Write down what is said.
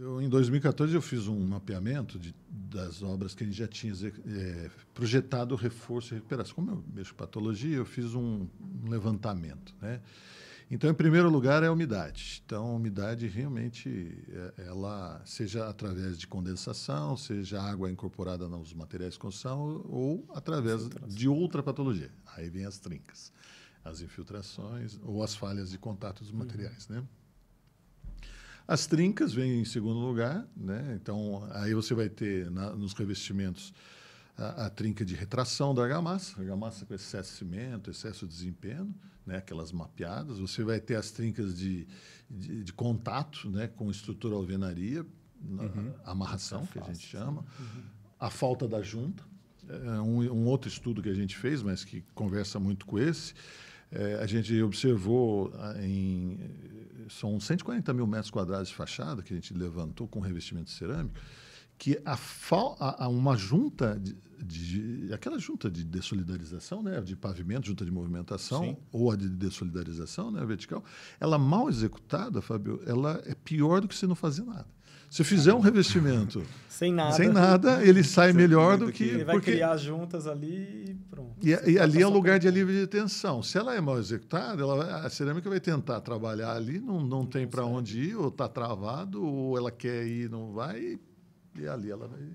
Eu, em 2014 eu fiz um mapeamento de, das obras que a gente já tinha é, projetado reforço e recuperação. Como eu mexo patologia, eu fiz um, um levantamento. Né? Então, em primeiro lugar, é a umidade. Então, a umidade realmente, é, ela, seja através de condensação, seja água incorporada nos materiais de construção ou através de outra patologia. Aí vem as trincas, as infiltrações ou as falhas de contato dos uhum. materiais, uhum. né? As trincas vêm em segundo lugar, né? Então, aí você vai ter na, nos revestimentos a, a, trinca de retração da argamassa, argamassa com excesso de cimento, excesso de desempenho, né? aquelas mapeadas. Você vai ter as trincas de, de, de contato né? com estrutura alvenaria, uhum. amarração, que a gente chama. Uhum. A falta da junta, é um, um, outro estudo que a gente fez, mas que conversa muito com esse. É, a gente observou ah, em são 140 mil metros quadrados de fachada que a gente levantou com revestimento cerâmico que a, a, a uma junta de, de, aquela junta de dessolidarização, né, de pavimento, junta de movimentação Sim. ou a de dessolidarização, né, vertical, ela mal executada, Fábio, ela é pior do que se não fazer nada. Se fizer um revestimento sem nada, sem nada ele sai melhor do que. Ele vai criar juntas ali e pronto. E, e ali tá é um lugar de alívio de tensão. Se ela é mal executada, ela, a cerâmica vai tentar trabalhar ali, não, não tem para onde ir, ou está travado, ou ela quer ir não vai, e ali ela vai